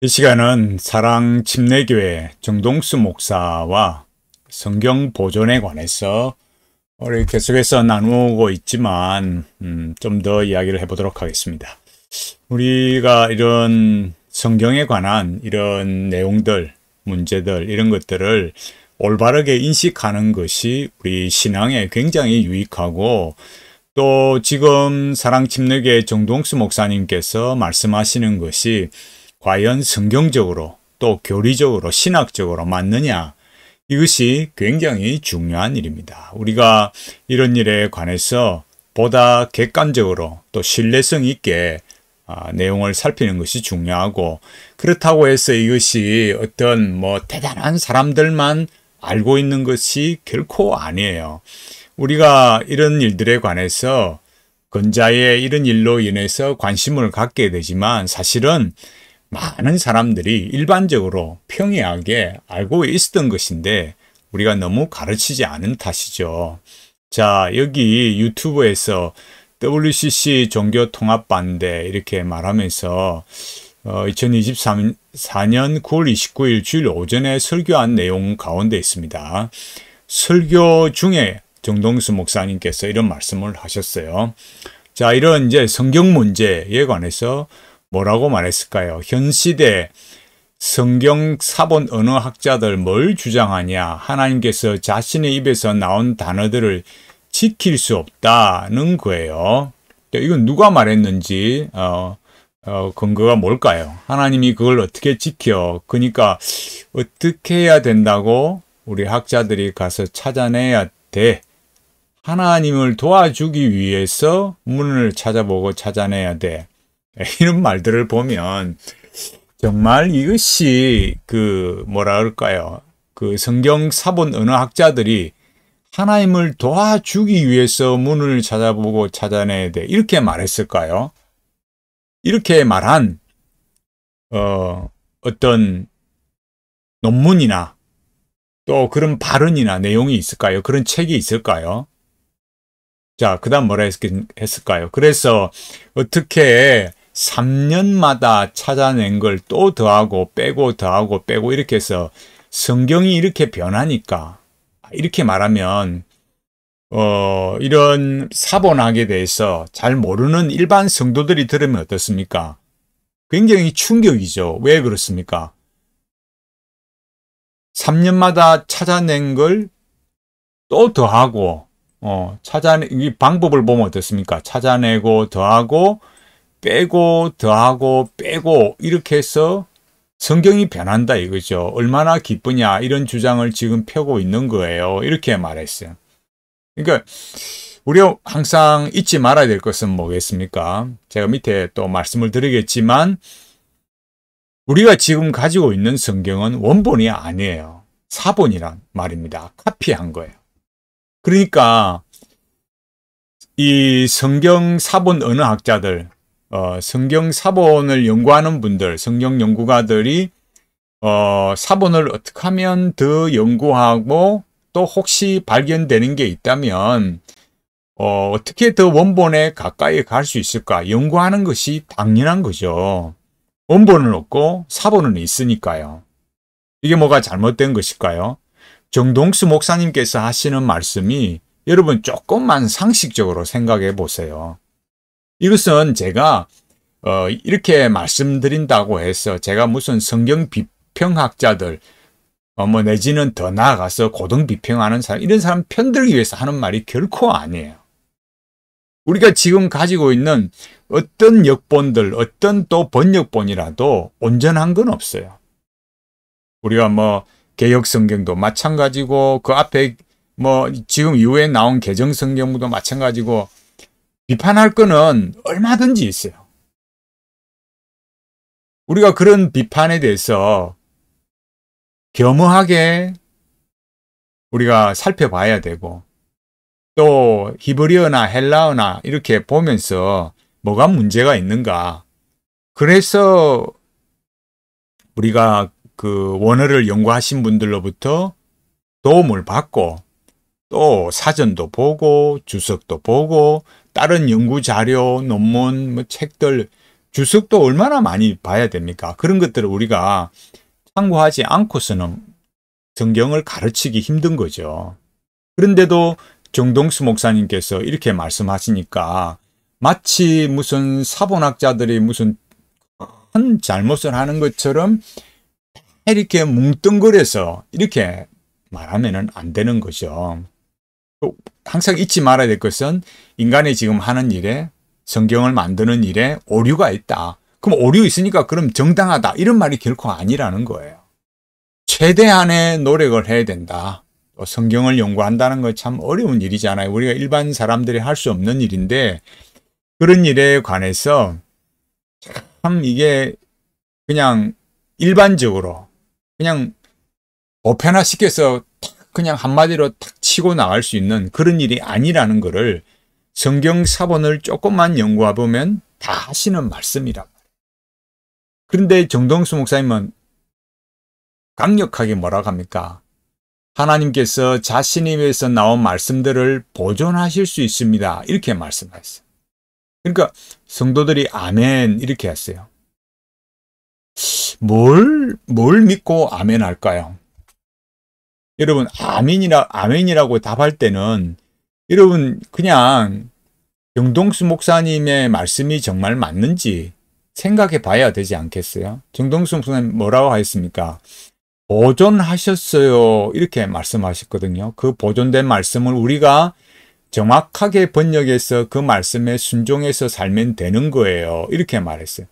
이 시간은 사랑 침례교회 정동수 목사와 성경 보존에 관해서 우리 계속해서 나누고 있지만 음, 좀 더 이야기를 해보도록 하겠습니다. 우리가 이런 성경에 관한 이런 내용들, 문제들 이런 것들을 올바르게 인식하는 것이 우리 신앙에 굉장히 유익하고 또 지금 사랑 침례교회 정동수 목사님께서 말씀하시는 것이 과연 성경적으로 또 교리적으로 신학적으로 맞느냐 이것이 굉장히 중요한 일입니다. 우리가 이런 일에 관해서 보다 객관적으로 또 신뢰성 있게 아, 내용을 살피는 것이 중요하고 그렇다고 해서 이것이 어떤 뭐 대단한 사람들만 알고 있는 것이 결코 아니에요. 우리가 이런 일들에 관해서 근자의 이런 일로 인해서 관심을 갖게 되지만 사실은 많은 사람들이 일반적으로 평이하게 알고 있었던 것인데 우리가 너무 가르치지 않은 탓이죠. 자, 여기 유튜브에서 WCC 종교 통합 반대 이렇게 말하면서 어, 2024년 9월 29일 주일 오전에 설교한 내용 가운데 있습니다. 설교 중에 정동수 목사님께서 이런 말씀을 하셨어요. 자, 이런 이제 성경 문제에 관해서 뭐라고 말했을까요? 현 시대 성경 사본 언어학자들 뭘 주장하냐? 하나님께서 자신의 입에서 나온 단어들을 지킬 수 없다는 거예요. 이건 누가 말했는지 어, 어, 근거가 뭘까요? 하나님이 그걸 어떻게 지켜? 그러니까 어떻게 해야 된다고 우리 학자들이 가서 찾아내야 돼. 하나님을 도와주기 위해서 문을 찾아보고 찾아내야 돼. 이런 말들을 보면 정말 이것이 그 뭐라 그럴까요? 그 성경 사본 언어학자들이 하나님을 도와주기 위해서 문을 찾아보고 찾아내야 돼. 이렇게 말했을까요? 이렇게 말한 어, 어떤 논문이나 또 그런 발언이나 내용이 있을까요? 그런 책이 있을까요? 자, 그 다음 뭐라 했, 했을까요? 그래서 어떻게 3년마다 찾아낸 걸 또 더하고 빼고 더하고 빼고 이렇게 해서 성경이 이렇게 변하니까 이렇게 말하면 어 이런 사본학에 대해서 잘 모르는 일반 성도들이 들으면 어떻습니까? 굉장히 충격이죠. 왜 그렇습니까? 3년마다 찾아낸 걸 또 더하고 어찾아이 방법을 보면 어떻습니까? 찾아내고 더하고 빼고 더하고 빼고 이렇게 해서 성경이 변한다 이거죠. 얼마나 기쁘냐 이런 주장을 지금 펴고 있는 거예요. 이렇게 말했어요. 그러니까 우리가 항상 잊지 말아야 될 것은 뭐겠습니까? 제가 밑에 또 말씀을 드리겠지만 우리가 지금 가지고 있는 성경은 원본이 아니에요. 사본이란 말입니다. 카피한 거예요. 그러니까 이 성경 사본 언어학자들 어, 성경 사본을 연구하는 분들, 성경 연구가들이 어, 사본을 어떻게 하면 더 연구하고 또 혹시 발견되는 게 있다면 어, 어떻게 더 원본에 가까이 갈 수 있을까? 연구하는 것이 당연한 거죠. 원본은 없고 사본은 있으니까요. 이게 뭐가 잘못된 것일까요? 정동수 목사님께서 하시는 말씀이 여러분 조금만 상식적으로 생각해 보세요. 이것은 제가 어, 이렇게 말씀드린다고 해서 제가 무슨 성경 비평학자들 어, 뭐 내지는 더 나아가서 고등 비평하는 사람 이런 사람 편들기 위해서 하는 말이 결코 아니에요. 우리가 지금 가지고 있는 어떤 역본들, 어떤 또 번역본이라도 온전한 건 없어요. 우리가 뭐 개혁 성경도 마찬가지고 그 앞에 뭐 지금 이후에 나온 개정 성경도 마찬가지고 비판할 거는 얼마든지 있어요. 우리가 그런 비판에 대해서 겸허하게 우리가 살펴봐야 되고 또 히브리어나 헬라어나 이렇게 보면서 뭐가 문제가 있는가. 그래서 우리가 그 원어를 연구하신 분들로부터 도움을 받고 또 사전도 보고 주석도 보고 다른 연구 자료, 논문, 뭐 책들, 주석도 얼마나 많이 봐야 됩니까? 그런 것들을 우리가 참고하지 않고서는 성경을 가르치기 힘든 거죠. 그런데도 정동수 목사님께서 이렇게 말씀하시니까 마치 무슨 사본학자들이 무슨 큰 잘못을 하는 것처럼 이렇게 뭉뚱거려서 이렇게 말하면 안 되는 거죠. 항상 잊지 말아야 될 것은 인간이 지금 하는 일에 성경을 만드는 일에 오류가 있다. 그럼 오류 있으니까 그럼 정당하다. 이런 말이 결코 아니라는 거예요. 최대한의 노력을 해야 된다. 성경을 연구한다는 건 참 어려운 일이잖아요. 우리가 일반 사람들이 할 수 없는 일인데 그런 일에 관해서 참 이게 그냥 일반적으로 그냥 보편화시켜서 그냥 한마디로 탁 치고 나갈 수 있는 그런 일이 아니라는 것을 성경 사본을 조금만 연구해 보면 다 하시는 말씀이란 말이에요. 그런데 정동수 목사님은 강력하게 뭐라고 합니까? 하나님께서 자신에 위해서 나온 말씀들을 보존하실 수 있습니다. 이렇게 말씀하셨어요. 그러니까 성도들이 아멘 이렇게 했어요. 뭘, 뭘 믿고 아멘 할까요? 여러분 아멘이라 아멘이라고 답할 때는 여러분 그냥 정동수 목사님의 말씀이 정말 맞는지 생각해 봐야 되지 않겠어요? 정동수 목사님 뭐라고 하였습니까? 보존하셨어요. 이렇게 말씀하셨거든요. 그 보존된 말씀을 우리가 정확하게 번역해서 그 말씀에 순종해서 살면 되는 거예요. 이렇게 말했어요.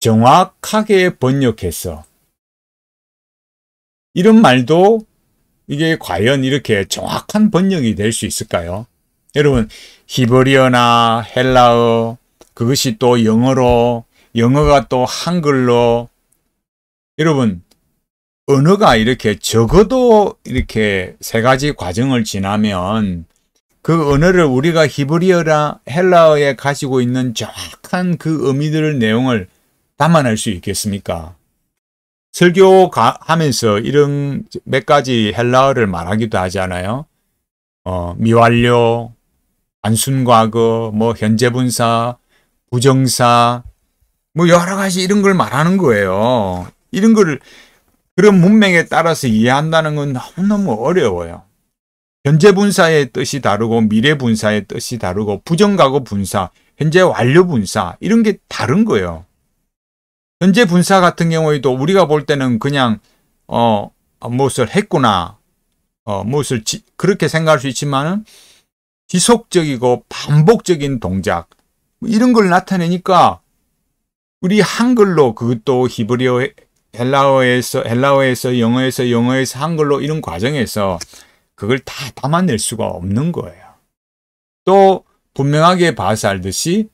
정확하게 번역해서. 이런 말도 이게 과연 이렇게 정확한 번역이 될 수 있을까요? 여러분 히브리어나 헬라어 그것이 또 영어로 영어가 또 한글로 여러분 언어가 이렇게 적어도 이렇게 세 가지 과정을 지나면 그 언어를 우리가 히브리어나 헬라어에 가지고 있는 정확한 그 의미들을 내용을 담아낼 수 있겠습니까? 설교하면서 이런 몇 가지 헬라어를 말하기도 하잖아요. 어, 미완료, 단순과거뭐 현재분사, 부정사, 뭐 여러 가지 이런 걸 말하는 거예요. 이런 걸 그런 문맥에 따라서 이해한다는 건 너무너무 어려워요. 현재 분사의 뜻이 다르고 미래 분사의 뜻이 다르고 부정과거 분사, 현재 완료 분사 이런 게 다른 거예요. 현재 분사 같은 경우에도 우리가 볼 때는 그냥 어 아, 무엇을 했구나 어 무엇을 지, 그렇게 생각할 수 있지만은 지속적이고 반복적인 동작 뭐 이런 걸 나타내니까 우리 한글로 그것도 히브리어 헬라어에서 헬라어에서 영어에서 영어에서 한글로 이런 과정에서 그걸 다 담아낼 수가 없는 거예요. 또 분명하게 봐서 알듯이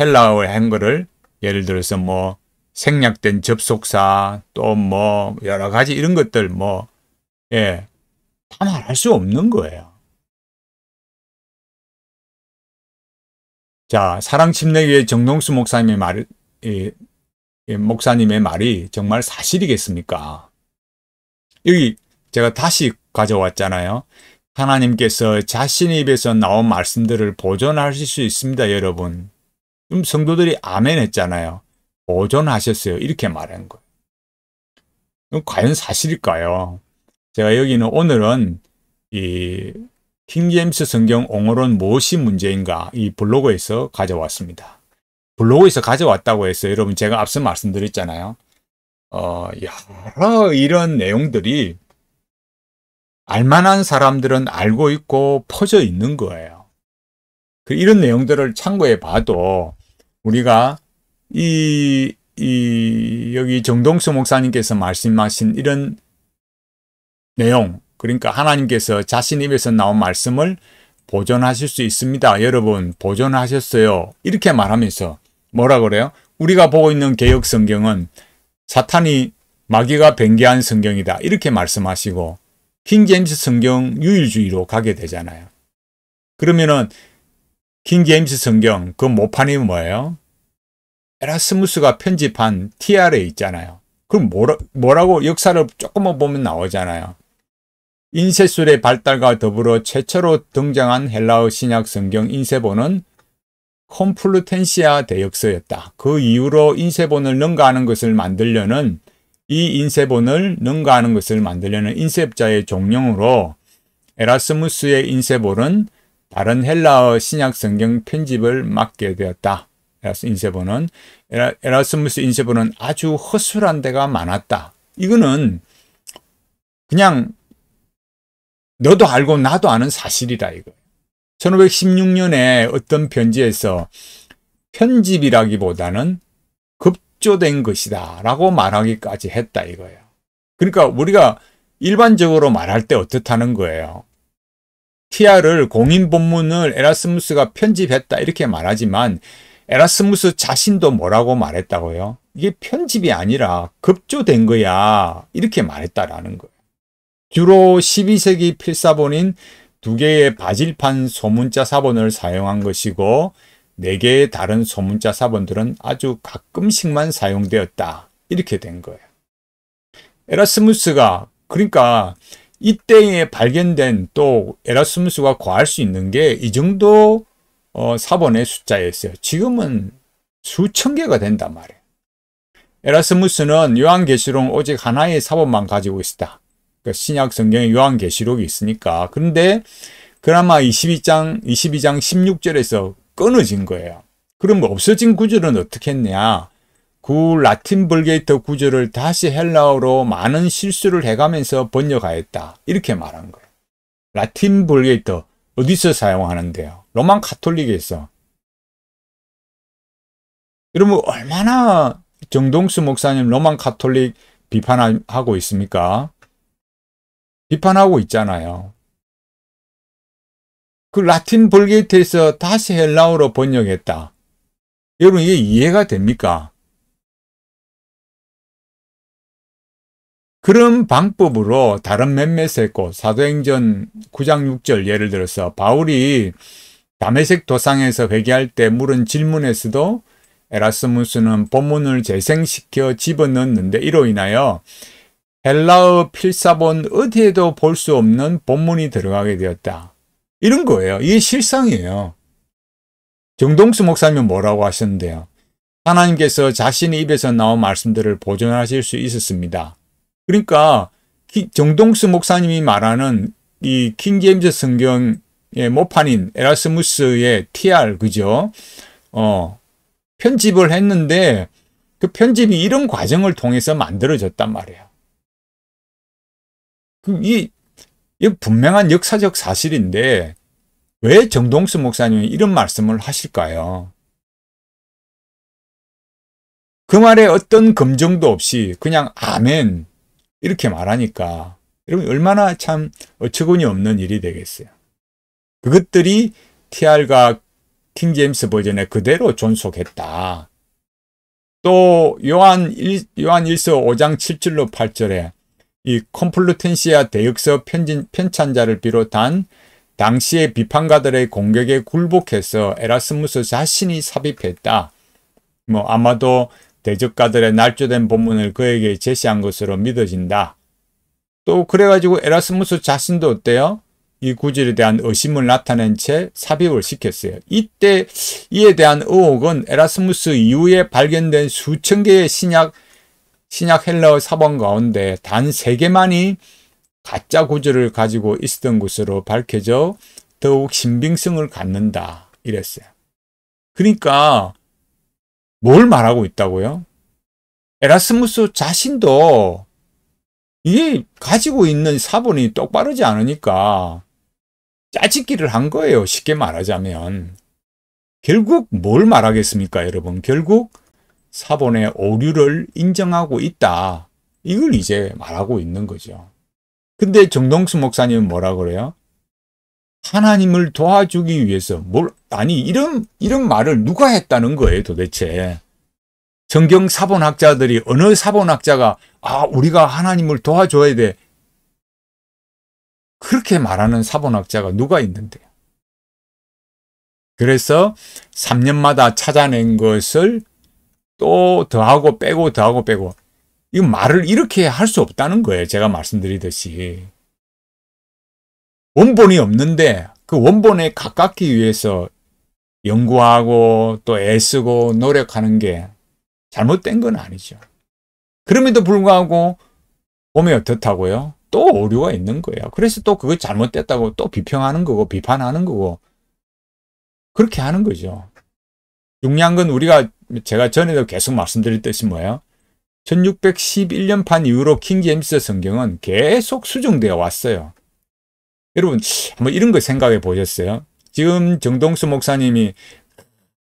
헬라어 한글을 예를 들어서 뭐 생략된 접속사 또 뭐 여러 가지 이런 것들 뭐 예, 다 말할 수 없는 거예요. 자, 사랑 침례교회 정동수 목사님의 말, 예, 예, 목사님의 말이 정말 사실이겠습니까? 여기 제가 다시 가져왔잖아요. 하나님께서 자신의 입에서 나온 말씀들을 보존하실 수 있습니다, 여러분. 좀 성도들이 아멘 했잖아요. 오존하셨어요 이렇게 말한 거예요. 그럼 과연 사실일까요? 제가 여기는 오늘은 이 킹제임스 성경 옹호론 무엇이 문제인가 이 블로그에서 가져왔습니다. 블로그에서 가져왔다고 해서 여러분 제가 앞서 말씀드렸잖아요. 어, 여러 이런 내용들이 알만한 사람들은 알고 있고 퍼져 있는 거예요. 그 이런 내용들을 참고해 봐도 우리가 이, 이, 여기 정동수 목사님께서 말씀하신 이런 내용, 그러니까 하나님께서 자신 입에서 나온 말씀을 보존하실 수 있습니다. 여러분, 보존하셨어요. 이렇게 말하면서 뭐라 그래요? 우리가 보고 있는 개혁 성경은 사탄이 마귀가 변개한 성경이다. 이렇게 말씀하시고 킹제임스 성경 유일주의로 가게 되잖아요. 그러면은 킹제임스 성경 그 모판이 뭐예요? 에라스무스가 편집한 TR에 있잖아요. 그럼 뭐라, 뭐라고 역사를 조금만 보면 나오잖아요. 인쇄술의 발달과 더불어 최초로 등장한 헬라어 신약 성경 인쇄본은 콤플루텐시아 대역서였다. 그 이후로 인쇄본을 능가하는 것을 만들려는 이 인쇄본을 능가하는 것을 만들려는 인쇄업자의 종용으로 에라스무스의 인쇄본은 다른 헬라어 신약 성경 편집을 맡게 되었다. 에라스 인세보는 에라, 스무스 인세보는 아주 허술한 데가 많았다. 이거는 그냥 너도 알고 나도 아는 사실이다 이거. 1516년에 어떤 편지에서 편집이라기보다는 급조된 것이다 라고 말하기까지 했다 이거예요. 그러니까 우리가 일반적으로 말할 때 어떻다는 거예요. 티아를 공인 본문을 에라스무스가 편집했다 이렇게 말하지만 에라스무스 자신도 뭐라고 말했다고요? 이게 편집이 아니라 급조된 거야. 이렇게 말했다라는 거예요. 주로 12세기 필사본인 두 개의 바질판 소문자 사본을 사용한 것이고 네 개의 다른 소문자 사본들은 아주 가끔씩만 사용되었다. 이렇게 된 거예요. 에라스무스가 그러니까 이때에 발견된 또 에라스무스가 과할 수 있는 게 이 정도 어, 4번의 숫자였어요. 지금은 수천 개가 된단 말이에요. 에라스무스는 요한계시록 오직 하나의 사본만 가지고 있었다. 그러니까 신약 성경에 요한계시록이 있으니까. 그런데 그나마 22장, 22장 16절에서 끊어진 거예요. 그럼 없어진 구절은 어떻게 했냐? 그 라틴 불게이터 구절을 다시 헬라어로 많은 실수를 해가면서 번역하였다. 이렇게 말한 거예요. 라틴 불게이터 어디서 사용하는데요? 로만 가톨릭에 있어. 여러분 얼마나 정동수 목사님 로만 가톨릭 비판하고 있습니까? 비판하고 있잖아요. 그 라틴 벌게이트에서 다시 헬라어로 번역했다. 여러분 이게 이해가 됩니까? 그런 방법으로 다른 몇몇 세고 사도행전 9장 6절 예를 들어서 바울이 다메섹 도상에서 회개할 때 물은 질문에서도 에라스무스는 본문을 재생시켜 집어넣는데 이로 인하여 헬라어 필사본 어디에도 볼 수 없는 본문이 들어가게 되었다. 이런 거예요. 이게 실상이에요. 정동수 목사님은 뭐라고 하셨는데요. 하나님께서 자신의 입에서 나온 말씀들을 보존하실 수 있었습니다. 그러니까 정동수 목사님이 말하는 이 킹제임스 성경 예, 모판인 에라스무스의 TR 그죠? 어, 편집을 했는데 그 편집이 이런 과정을 통해서 만들어졌단 말이야. 그 이, 이 분명한 역사적 사실인데 왜 정동수 목사님이 이런 말씀을 하실까요? 그 말에 어떤 검증도 없이 그냥 아멘 이렇게 말하니까 여러분 얼마나 참 어처구니 없는 일이 되겠어요. 그것들이 TR과 킹제임스 버전에 그대로 존속했다. 또 요한 1, 요한 1서 5장 7절로 8절에 이 컴플루텐시아 대역서 편진, 편찬자를 비롯한 당시의 비판가들의 공격에 굴복해서 에라스무스 자신이 삽입했다. 뭐 아마도 대적가들의 날조된 본문을 그에게 제시한 것으로 믿어진다. 또 그래가지고 에라스무스 자신도 어때요? 이 구질에 대한 의심을 나타낸 채 삽입을 시켰어요. 이때 이에 대한 의혹은 에라스무스 이후에 발견된 수천 개의 신약 신약 헬라어 사본 가운데 단 세개만이 가짜 구조를 가지고 있었던 것으로 밝혀져 더욱 신빙성을 갖는다 이랬어요. 그러니까 뭘 말하고 있다고요? 에라스무스 자신도 이 가지고 있는 사본이 똑바르지 않으니까 짜짓기를 한 거예요. 쉽게 말하자면. 결국 뭘 말하겠습니까, 여러분? 결국 사본의 오류를 인정하고 있다. 이걸 이제 말하고 있는 거죠. 근데 정동수 목사님은 뭐라 그래요? 하나님을 도와주기 위해서 뭘 아니 이런 이런 말을 누가 했다는 거예요, 도대체. 성경 사본학자들이 어느 사본학자가 아, 우리가 하나님을 도와줘야 돼. 그렇게 말하는 사본학자가 누가 있는데. 그래서 3년마다 찾아낸 것을 또 더하고 빼고 더하고 빼고 이 말을 이렇게 할 수 없다는 거예요. 제가 말씀드리듯이. 원본이 없는데 그 원본에 가깝기 위해서 연구하고 또 애쓰고 노력하는 게 잘못된 건 아니죠. 그럼에도 불구하고 몸이 어떻다고요? 또 오류가 있는 거예요. 그래서 또 그거 잘못됐다고 또 비평하는 거고 비판하는 거고 그렇게 하는 거죠. 중요한 건 우리가 제가 전에도 계속 말씀드렸듯이 뭐예요? 1611년판 이후로 킹제임스 성경은 계속 수정되어 왔어요. 여러분 한번 이런 거 생각해 보셨어요? 지금 정동수 목사님이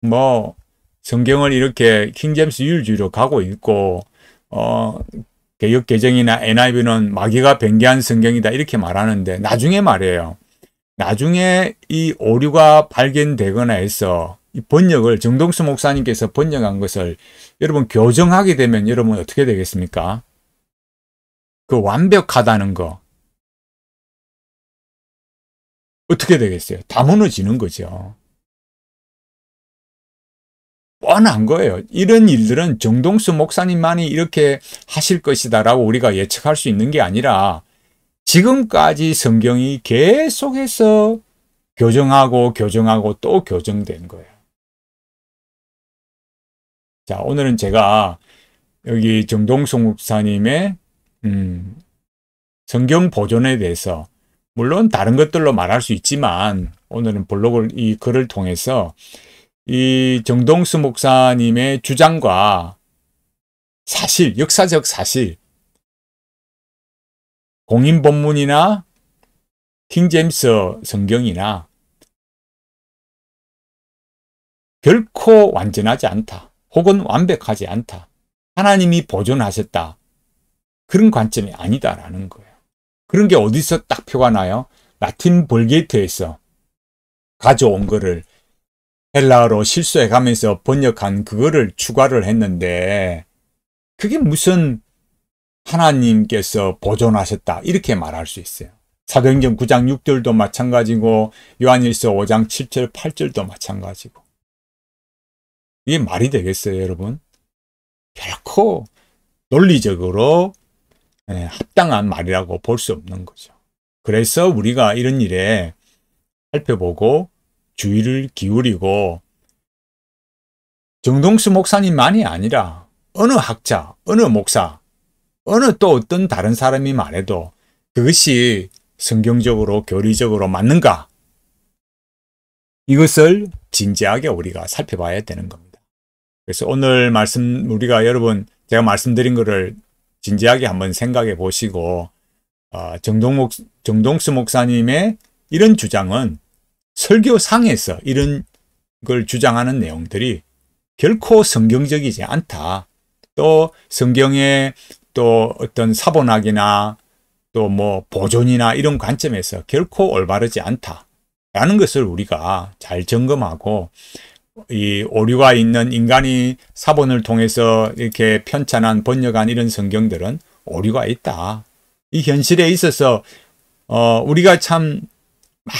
뭐 성경을 이렇게 킹제임스 유일주의로 가고 있고 어, 개혁 개정이나 NIV는 마귀가 변개한 성경이다 이렇게 말하는데 나중에 말이에요. 나중에 이 오류가 발견되거나 해서 이 번역을 정동수 목사님께서 번역한 것을 여러분 교정하게 되면 여러분 어떻게 되겠습니까? 그 완벽하다는 거 어떻게 되겠어요? 다 무너지는 거죠. 뻔한 거예요. 이런 일들은 정동수 목사님만이 이렇게 하실 것이다라고 우리가 예측할 수 있는 게 아니라 지금까지 성경이 계속해서 교정하고 교정하고 또 교정된 거예요. 자, 오늘은 제가 여기 정동수 목사님의 음, 성경 보존에 대해서 물론 다른 것들로 말할 수 있지만 오늘은 블로그 이 글을 통해서 이 정동수 목사님의 주장과 사실, 역사적 사실, 공인 본문이나 킹제임스 성경이나 결코 완전하지 않다. 혹은 완벽하지 않다. 하나님이 보존하셨다. 그런 관점이 아니다라는 거예요. 그런 게 어디서 딱 표가 나요? 라틴 볼게이트에서 가져온 거를 헬라어로 실수해 가면서 번역한 그거를 추가를 했는데 그게 무슨 하나님께서 보존하셨다 이렇게 말할 수 있어요. 사도행전 9장 6절도 마찬가지고 요한일서 5장 7절 8절도 마찬가지고 이게 말이 되겠어요 여러분? 결코 논리적으로 예, 합당한 말이라고 볼 수 없는 거죠. 그래서 우리가 이런 일에 살펴보고 주의를 기울이고 정동수 목사님만이 아니라 어느 학자, 어느 목사, 어느 또 어떤 다른 사람이 말해도 그것이 성경적으로 교리적으로 맞는가? 이것을 진지하게 우리가 살펴봐야 되는 겁니다. 그래서 오늘 말씀 우리가 여러분 제가 말씀드린 것을 진지하게 한번 생각해 보시고 어, 정동목, 정동수 목사님의 이런 주장은 설교상에서 이런 걸 주장하는 내용들이 결코 성경적이지 않다. 또 성경의 또 어떤 사본학이나 또 뭐 보존이나 이런 관점에서 결코 올바르지 않다. 라는 것을 우리가 잘 점검하고 이 오류가 있는 인간이 사본을 통해서 이렇게 편찬한 번역한 이런 성경들은 오류가 있다. 이 현실에 있어서 어, 우리가 참 아,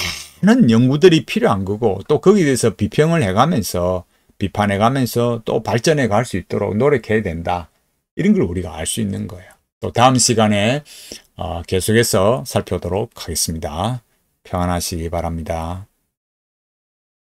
많은 연구들이 필요한 거고 또 거기에 대해서 비평을 해가면서 비판해가면서 또 발전해 갈 수 있도록 노력해야 된다. 이런 걸 우리가 알 수 있는 거예요. 또 다음 시간에 어, 계속해서 살펴보도록 하겠습니다. 평안하시기 바랍니다.